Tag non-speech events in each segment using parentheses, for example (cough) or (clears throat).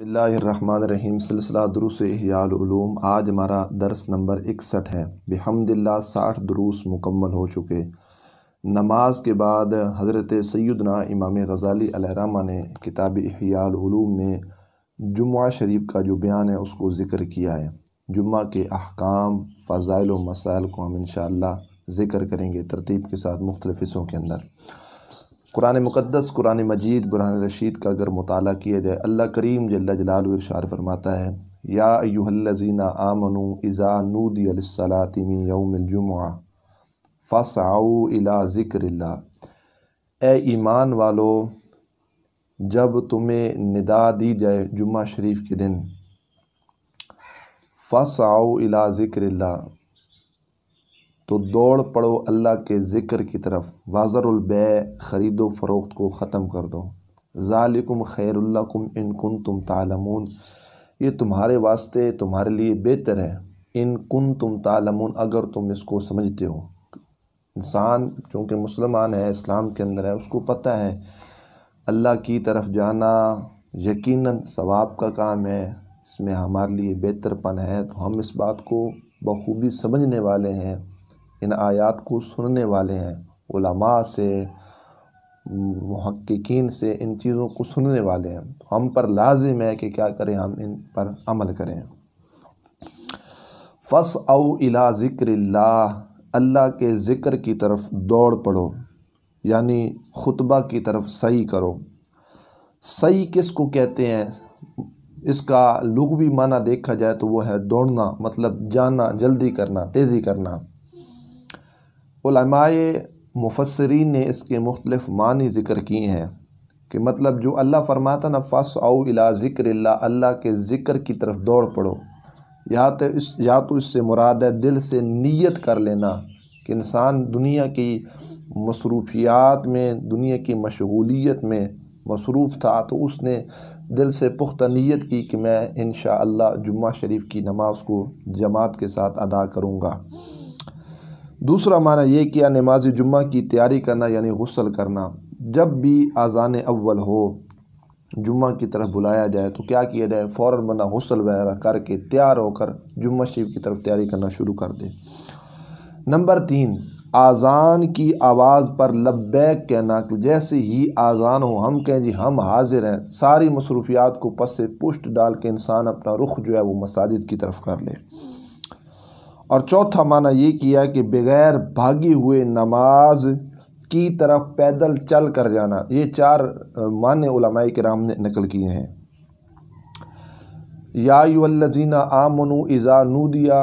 बसमीम सिलसिला दरुस यालूम आज हमारा दर्स नंबर इकसठ है बहमदिल्ला साठ दरूस मुकम्मल हो चुके नमाज के बाद हज़रत सैदना इमाम गज़ाली अलहरामा ने किताब यालूम में जुम्मा शरीफ का जो बयान है उसको ज़िक्र किया है जुम्मा के अहकाम फ़ज़ाइल व मसाइल को हम इन ज़िक्र करेंगे तरतीब के साथ मुख्तलिफ़ हिस्सों के अंदर कुरान मुक़दस कुरान मजीद बुरान रशीद का अगर मुताल किया जाए अल्लाह करीम जल्ला जलाल इरशार फरमाता है या अयुहल्लजीना आमनु इज़ा नूदीसलातिमी यौमिलजुमा फ़साओ इला ज़िक्र ए ईमान वालो जब तुम्हें निदा दी जाए जुम्मा शरीफ के दिन फ़साओ इला ज़िक्र तो दौड़ पड़ो अल्लाह के ज़िक्र की तरफ वाजरबै ख़रीदो फ़रोख्त को ख़त्म कर दो ज़ालिकुम इन कुन तुम तालमून ये तुम्हारे वास्ते तुम्हारे लिए बेहतर है इन कुन तुम तालमून अगर तुम इसको समझते हो इंसान क्योंकि मुसलमान है इस्लाम के अंदर है उसको पता है अल्लाह की तरफ जाना यकीनन सवाब का काम है इसमें हमारे लिए बेहतरपन है तो हम इस बात को बखूबी समझने वाले हैं इन आयत को सुनने वाले हैं उलमा से महक्कीन से इन चीज़ों को सुनने वाले हैं तो हम पर लाजिम है कि क्या करें हम इन पर अमल करें फस अला इला ज़िक्र अल्लाह के ज़िक्र की तरफ दौड़ पड़ो यानी खुतबा की तरफ सही करो सही किस को कहते हैं इसका लुगवी माना देखा जाए तो वो है दौड़ना मतलब जाना जल्दी करना तेज़ी करना मुफसरीन ने इसके मुख्तलिफ़ मानी ज़िक्र किए हैं कि मतलब जो अल्लाह फरमाता न फस आउ अला ज़िक्र अल्लाह के ज़िक्र की तरफ दौड़ पड़ो या तो इस या तो इससे मुराद है दिल से नीयत कर लेना कि इंसान दुनिया की मसरूफियात में दुनिया की मशगूलियत में मसरूफ़ था तो उसने दिल से पुख्ता नीयत की कि मैं इन जुम्मा शरीफ की नमाज़ को जमात के साथ अदा करूँगा दूसरा माना यह किया नमाज जुम्मा की तैयारी करना यानी गसल करना जब भी आज़ान अव्वल हो जुम्मा की तरफ बुलाया जाए तो क्या किया जाए फ़ौर बना गसल वगैरह करके तैयार होकर जुम्मा शरीफ की तरफ तैयारी करना शुरू कर दे नंबर तीन आज़ान की आवाज़ पर लब्बैक कहना कि जैसे ही आज़ान हो हम कहें जी हम हाजिर हैं सारी मसरूफियात को पस से पुष्ट डाल के इंसान अपना रुख जो है वो मसाजिद की तरफ कर ले और चौथा माना ये किया कि बग़ैर भागी हुए नमाज की तरफ पैदल चल कर जाना ये चार माने उलमाए राम ने नकल किए हैं याजीना आमनु इज़ा नूदिया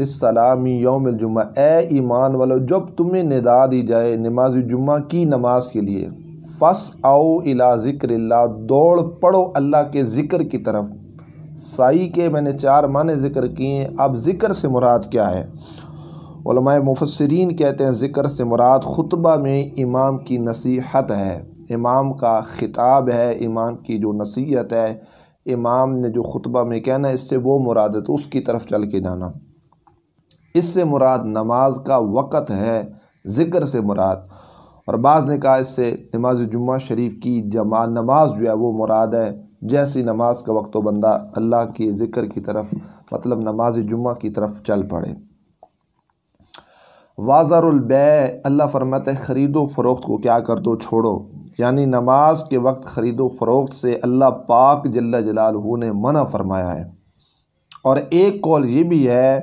लसलामी योम जुम्मा ए ईमान वालो जब तुम्हें निदा दी जाए नमाज जुम्मा की नमाज के लिए फस आओ इला ज़िक्र दौड़ पढ़ो अल्लाह के ज़िक्र की तरफ साई के मैंने चार माने ज़िक्र किए अब ज़िक्र से मुराद क्या है मुफसरीन कहते हैं ज़िक्र से मुराद ख़ुतबा में इमाम की नसीहत है इमाम का ख़िताब है इमाम की जो नसीहत है इमाम ने जो ख़ुतबा में कहना है इससे वो मुराद है तो उसकी तरफ चल के जाना इससे मुराद नमाज का वक़्त है ज़िक्र से मुराद और बाज़ ने कहा इससे नमाज जुम्मा शरीफ की जमा नमाज जो है वो मुराद है जैसी नमाज का वक्त बंदा अल्लाह के ज़िक्र की तरफ मतलब नमाज जुम्मा की तरफ चल पड़े वाजरबै अल्लाह फरमात है ख़रीदो फ़रोख्त को क्या कर दो छोड़ो यानी नमाज के वक्त ख़रीदो फ़रोख्त से अल्लाह पाक जल्ला जलालहू ने मना फरमाया है और एक कॉल ये भी है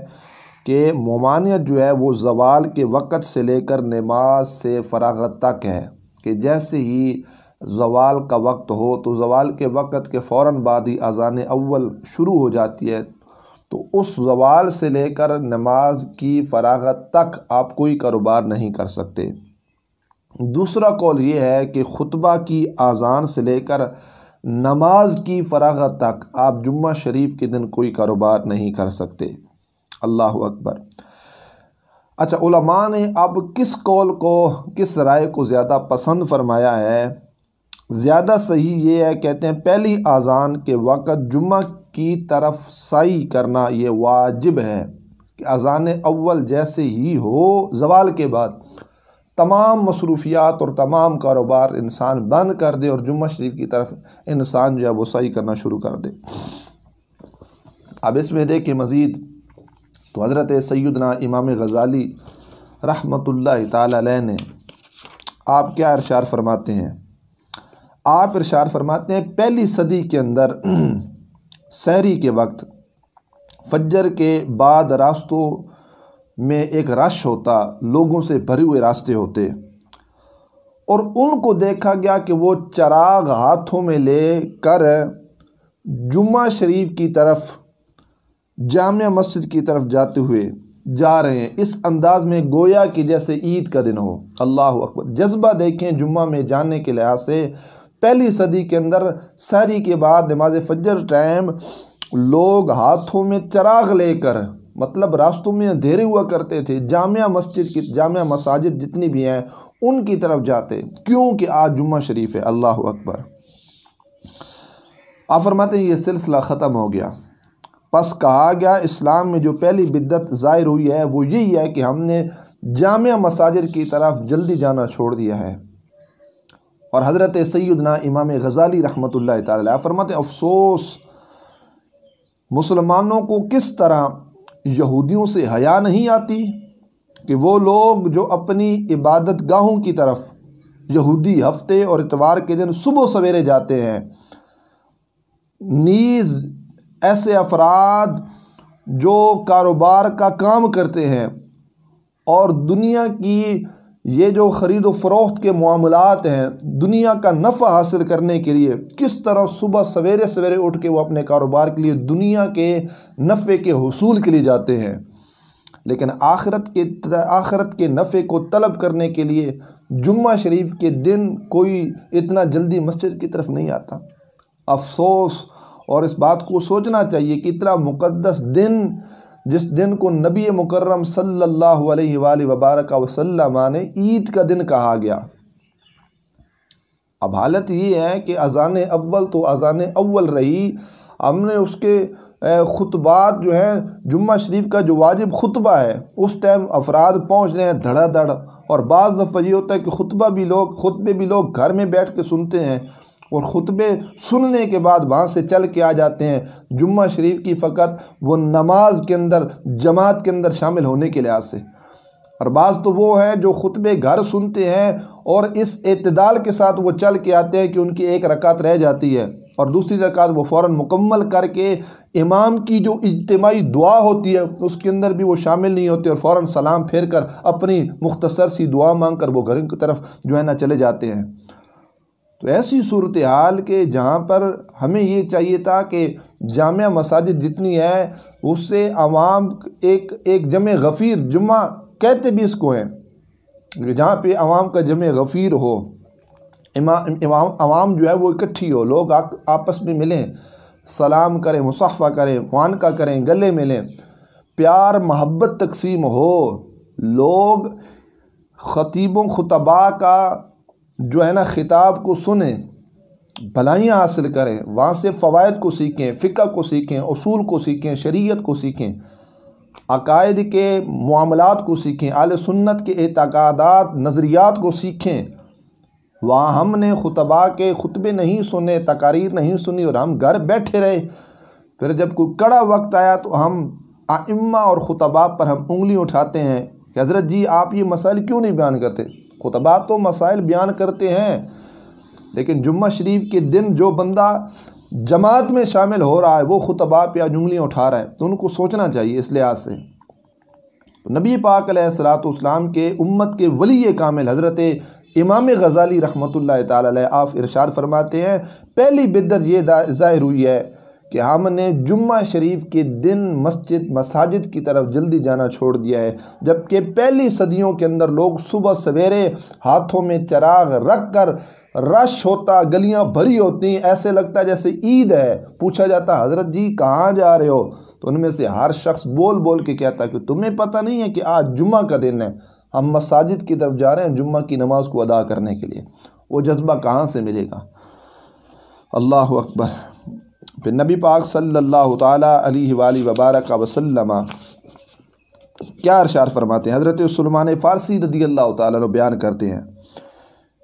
कि ममानियत जो है वो जवाल के वक़्त से लेकर नमाज से फरागत तक है कि जैसे ही जवाल का वक्त हो तो जवाल के वक्त के फ़ौर बाद ही अजान अव्वल शुरू हो जाती है तो उस जवाल से लेकर नमाज की फरागत तक आप कोई कारोबार नहीं कर सकते दूसरा कौल ये है कि खुतबा की आज़ान से लेकर नमाज की फरागत तक आप जुम्मा शरीफ के दिन कोई कारोबार नहीं कर सकते अल्लाह अकबर अच्छा उलमा ने अब किस कौल को किस राय को ज़्यादा पसंद फरमाया है ज़्यादा सही ये है कहते हैं पहली अज़ान के वक़्त जुम्मा की तरफ सही करना ये वाजिब है कि अज़ान अव्वल जैसे ही हो जवाल के बाद तमाम मसरूफियात और तमाम कारोबार इंसान बंद कर दे और जुम्मा शरीफ की तरफ इंसान जो है वो सही करना शुरू कर दे अब इसमें देखें मज़ीद तो हज़रत सैदना इमाम गज़ाली रहमत ला ने आप क्या अरशार फरमाते हैं आप इरशाद फरमाते हैं पहली सदी के अंदर (clears throat) सहरी के वक्त फजर के बाद रास्तों में एक रश होता लोगों से भरे हुए रास्ते होते और उनको देखा गया कि वो चराग हाथों में ले कर जुम्मा शरीफ की तरफ जामिया मस्जिद की तरफ जाते हुए जा रहे हैं इस अंदाज़ में गोया कि जैसे ईद का दिन हो अल्लाह अकबर जज्बा देखें जुम्मा में जाने के लिहाज से पहली सदी के अंदर शहरी के बाद नमाज फजर टाइम लोग हाथों में चराग लेकर मतलब रास्तों में अंधेरे हुआ करते थे जामिया मस्जिद की जामिया मसाजिद जितनी भी हैं उनकी तरफ जाते क्योंकि आज जुम्मा शरीफ है अल्लाह अकबर आफरमाते ये सिलसिला ख़त्म हो गया बस कहा गया इस्लाम में जो पहली बिद्दत ज़ाहिर हुई है वो यही है कि हमने जामिया मसाजिद की तरफ जल्दी जाना छोड़ दिया है और हज़रत सैदना इमाम गज़ाली रहमत ला तरमत अफसोस मुसलमानों को किस तरह यहूदियों से हया नहीं आती कि वो लोग जो अपनी इबादत गाहों की तरफ यहूदी हफ्ते और इतवार के दिन सुबह सवेरे जाते हैं नीज़ ऐसे अफराद जो कारोबार का काम करते हैं और दुनिया की ये जो ख़रीद फ़रोख्त के मामलात हैं दुनिया का नफ़ा हासिल करने के लिए किस तरह सुबह सवेरे सवेरे उठ के वो अपने कारोबार के लिए दुनिया के नफ़े के हसूल के लिए जाते हैं लेकिन आखरत के आखरत के नफ़े को तलब करने के लिए जुम्मा शरीफ के दिन कोई इतना जल्दी मस्जिद की तरफ नहीं आता अफसोस और इस बात को सोचना चाहिए कि इतना मुक़दस दिन जिस दिन को नबी मुकर्रम सल्लल्लाहु अलैहि वबारक वसल्लम ने ईद का दिन कहा गया अब हालत ये है कि अजान अव्वल तो अजान अव्वल रही हमने उसके खुतबात जो हैं जुम्मा शरीफ का जो वाजिब खुतबा है उस टाइम अफराद पहुंच रहे हैं धड़ा धड़ और बाज़ दफ़ा ये होता है कि खुतबा भी लोग खुतबे भी लोग घर में बैठ के सुनते हैं और ख़ुतबे सुनने के बाद वहाँ से चल के आ जाते हैं जुम्मा शरीफ की फ़कत वो नमाज के अंदर जमात के अंदर शामिल होने के लिहाज से और बाज़ तो वो हैं जो ख़ुतबे घर सुनते हैं और इस अतदाल के साथ वो चल के आते हैं कि उनकी एक रकात रह जाती है और दूसरी रकात वो फ़ौर मुकम्मल करके इमाम की जो इज्तमाही दुआ होती है उसके अंदर भी वो शामिल नहीं होते और फ़ौर सलाम फेर कर अपनी मुख्तसर सी दुआ मांग कर वो घर की तरफ जो है ना चले जाते हैं तो ऐसी सूरत हाल के जहाँ पर हमें ये चाहिए था कि जाम मसाजिद जितनी है उससे आवाम एक एक जम गफ़ीर जुम्मा कहते भी इसको हैं जहाँ पे आवाम का जम गफ़ीर हो इमाम आवाम जो है वो इकट्ठी हो लोग आ, आपस में मिलें सलाम करें मुसाफ़ा करें वानका करें गले मिलें प्यार मोहब्बत तकसीम हो लोग ख़तीबों खुतबा का जो है ना ख़िताब को सुने भलाइयाँ हासिल करें वहाँ से फ़वाद को सीखें फ़िका को सीखें असूल को सीखें शरीयत को सीखें अकायद के मामलात को सीखें आल सुन्नत के एतकादात नज़रियात को सीखें वहाँ हमने खुतबा के खुतबे नहीं सुने तकारीर नहीं सुनी और हम घर बैठे रहे फिर जब कोई कड़ा वक्त आया तो हम आइम्मा और ख़ुतबा पर हम उंगली उठाते हैं कि हज़रत जी आप ये मसाइल क्यों नहीं बयान करते खुतबा तो मसाइल बयान करते हैं लेकिन जुम्मा शरीफ के दिन जो बंदा जमात में शामिल हो रहा है वो खुतबा पे उंगलियाँ उठा रहा है तो उनको सोचना चाहिए इस लिहाज से तो नबी पाक सलातम के उम्मत के वली कामिल हज़रत इमाम गज़ाली रहमत ला आप इरशाद फरमाते हैं पहली बिदत ये ज़ाहिर हुई है कि हमने जुम्मा शरीफ के दिन मस्जिद मसाजिद की तरफ जल्दी जाना छोड़ दिया है जबकि पहली सदियों के अंदर लोग सुबह सवेरे हाथों में चराग रख कर रश होता गलियां भरी होती ऐसे लगता है जैसे ईद है पूछा जाता हजरत जी कहाँ जा रहे हो तो उनमें से हर शख्स बोल बोल के कहता कि तुम्हें पता नहीं है कि आज जुम्मा का दिन है हम मसाजिद की तरफ जा रहे हैं जुम्मा की नमाज़ को अदा करने के लिए वो जज्बा कहाँ से मिलेगा अल्लाह अकबर फिर नबी पाक सल्लल्लाहु अलैहि वबारक वसल्लम क्या अरशार फरमाते हैं हज़रत सलमान फ़ारसी रदी अल्लाह तु बयान करते हैं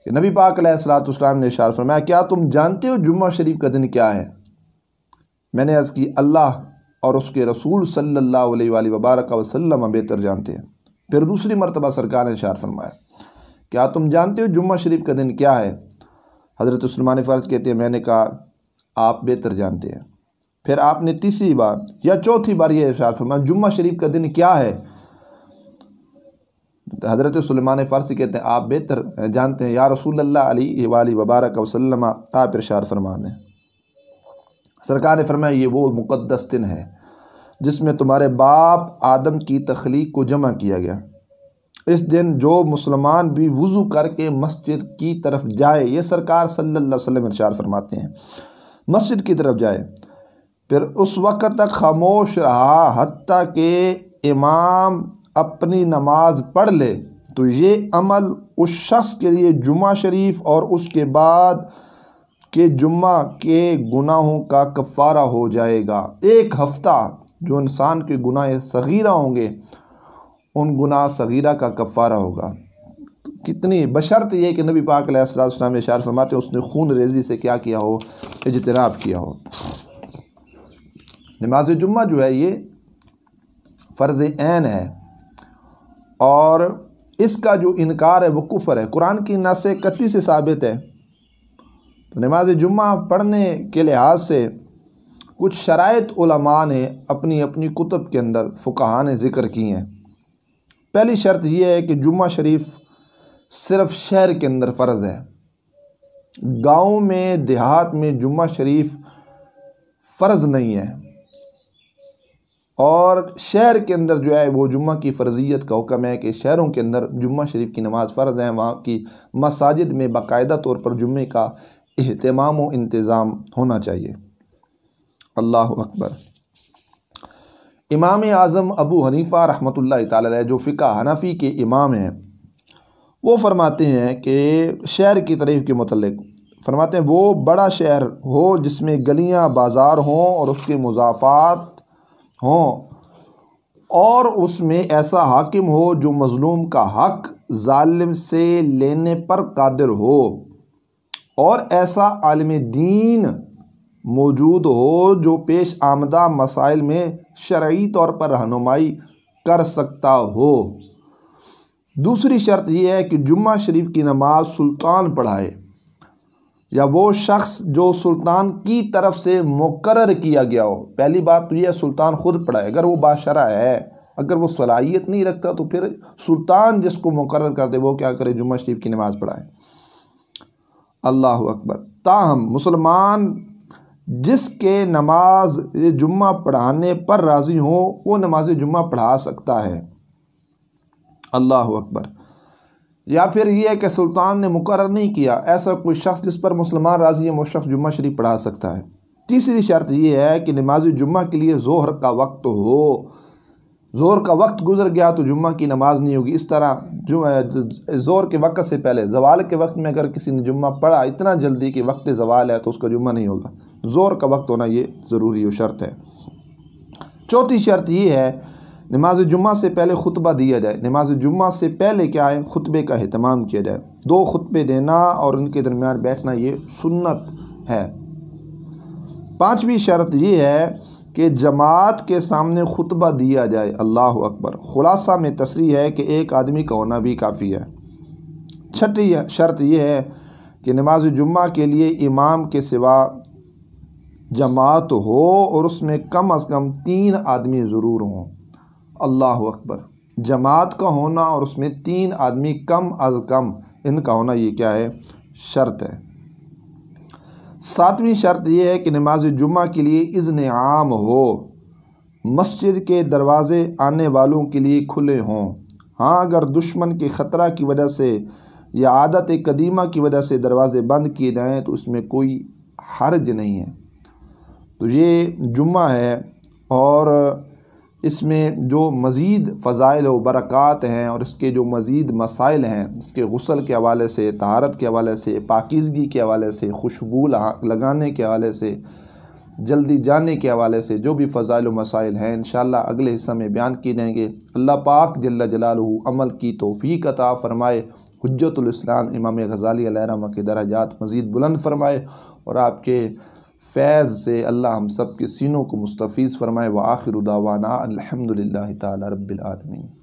कि नबी पाक सलाम ने इशार फरमाया क्या तुम जानते हो जुम्मा शरीफ का दिन क्या है मैंने अर्ज़ की अल्लाह और उसके रसूल सल्ला वबारक वसलम बेहतर जानते हैं फिर दूसरी मरतबा सरकार ने इशार फरमाया क्या तुम जानते हो जुम्मा शरीफ का दिन क्या है हज़रत सलमान फ़र्ज कहते हैं मैंने कहा आप बेहतर जानते हैं फिर आपने तीसरी बार या चौथी बार यह इशार फरमाया जुम्मा शरीफ का दिन क्या है हज़रत सलमान फ़ारसी कहते हैं आप बेहतर जानते हैं या रसूल अल्लाह वाली वबारक वसलम आप इरशार फरमा दें सरकार ने फरमाया ये वो मुक़दस दिन है जिसमें तुम्हारे बाप आदम की तख्लीक को जमा किया गया इस दिन जो मुसलमान भी वज़ू करके मस्जिद की तरफ जाए ये सरकार सल्लल्लाहु अलैहि वसल्लम इरशाद फरमाते हैं मस्जिद की तरफ जाए फिर उस वक्त तक खामोश रहा हती के इमाम अपनी नमाज पढ़ ले तो ये अमल उस शख्स के लिए जुमा शरीफ और उसके बाद के जुम्मा के गुनाहों का कफ़ारा हो जाएगा एक हफ़्ता जो इंसान के गुनाह सगीरा होंगे उन गुनाह सगीरा का कफ़ारा होगा कितनी बशर्त यह कि नबी पाक सलाम इशार फरमाते उसने खून रेजी से क्या किया हो इजतनाब किया हो नमाज जुम्मा जो है ये फ़र्ज़ ऐन है और इसका जो इनकार है वो कुफ़र है कुरान की नस से कती से साबित है तो नमाज जुम्मा पढ़ने के लिहाज से कुछ शरात ने अपनी अपनी कुतब के अंदर फुकहान ने ज़िक्र की हैं पहली शर्त यह है कि जुम्मा शरीफ़ सिर्फ शहर के अंदर फ़र्ज़ है गाँव में देहात में जुम्मा शरीफ फ़र्ज़ नहीं है और शहर के अंदर जो है वो जुम्मा की फ़र्ज़ियत का हुक्म है कि शहरों के अंदर जुम्मा शरीफ की नमाज़ फ़र्ज़ है वहाँ की मसाजिद में बाकायदा तौर पर जुम्मे का अहतमाम व इंतज़ाम होना चाहिए अल्लाह अकबर इमाम आज़म अबू हनीफ़ा रहमत ला जो फ़िका हनफ़ी के इमाम हैं वो फरमाते हैं कि शहर की तरीफ़ के मतलब फरमाते हैं वो बड़ा शहर हो जिसमें गलियां बाज़ार हों और उसके मुजाफात हों और उसमें ऐसा हाकिम हो जो मज़लूम का हक ालिम से लेने पर कादिर हो और ऐसा आलम दीन मौजूद हो जो पेश आमदा मसाइल में शर्य तौर पर रहनुमाई कर सकता हो दूसरी शर्त यह है कि जुम्मा शरीफ की नमाज सुल्तान पढ़ाए या वो शख्स जो सुल्तान की तरफ से मुकर किया गया हो पहली बात तो यह है सुल्तान ख़ुद पढ़ाए अगर वो बाशरा है अगर वो सलाहियत नहीं रखता तो फिर सुल्तान जिसको मुकर कर दे वो क्या करे जुम्मा शरीफ की नमाज पढ़ाए अल्लाह अकबर ताहम मुसलमान जिसके नमाज जुम्मा पढ़ाने पर राज़ी हो वो नमाज जुम्मा पढ़ा सकता है अल्लाह अकबर या फिर यह है कि सुल्तान ने मुकर नहीं किया ऐसा कोई शख्स जिस पर मुसलमान राजी है वो शख्स जुम्मा शरीफ पढ़ा सकता है तीसरी शर्त यह है कि नमाज जुम्मा के लिए जोहर का वक्त हो ज़ोर का वक्त गुजर गया तो जुम्मा की नमाज़ नहीं होगी इस तरह जोर के वक्त से पहले जवाल के वक्त में अगर किसी ने जुम्मा पढ़ा इतना जल्दी कि वक्त जवाल है तो उसका जुम्मा नहीं होगा जोर का वक्त होना ये ज़रूरी शर्त है चौथी शर्त ये है नमाज जुम्मा से पहले खुतबा दिया जाए नमाज जुम्मा से पहले क्या है खुतबे का अहतमाम किया जाए दो खुतबे देना और उनके दरमियान बैठना ये सुन्नत है पाँचवीं शर्त यह है कि जमात के सामने खुतबा दिया जाए अल्लाह अकबर खुलासा में तसरी है कि एक आदमी का होना भी काफ़ी है छठी शर्त यह है कि नमाज जुम्मा के लिए इमाम के सिवा जमात हो और उसमें कम अज़ कम तीन आदमी ज़रूर हों अल्लाह अकबर जमात का होना और उसमें तीन आदमी कम अज़ कम इनका होना ये क्या है शर्त है सातवीं शर्त यह है कि नमाज जुम्मा के लिए इज़न आम हो मस्जिद के दरवाज़े आने वालों के लिए खुले हों हाँ अगर दुश्मन के ख़तरा की वजह से या आदत कदीमा की वजह से दरवाज़े बंद किए जाएँ तो उसमें कोई हर्ज नहीं है तो ये जुम्मा है और इसमें जो मज़ीद फ़ज़ाइल व बरक़ात हैं और इसके जो मज़ीद मसाइल हैं इसके गसल के हवाले से तहारत के हवाले से पाकिजगी के हवाले से खुशबू लगाने के हवाले से जल्दी जाने के हवाले से जो भी फ़ज़ाइल व मसाइल हैं इन अगले हिस्सा में बयान किए जाएंगे अल्लाह पाक जल्ला जलालू अमल की तोफ़ी अता फ़रमाए हजतलाम इमाम गज़ाली रहमा के दराजात मज़ीद बुलंद फरमाए और आपके फैज़ से अल्लाह हम सब के सीनों को मुस्तफ़ फरमाए व आखिर उदावाना अलहमदिल्ला तब्बिलमीन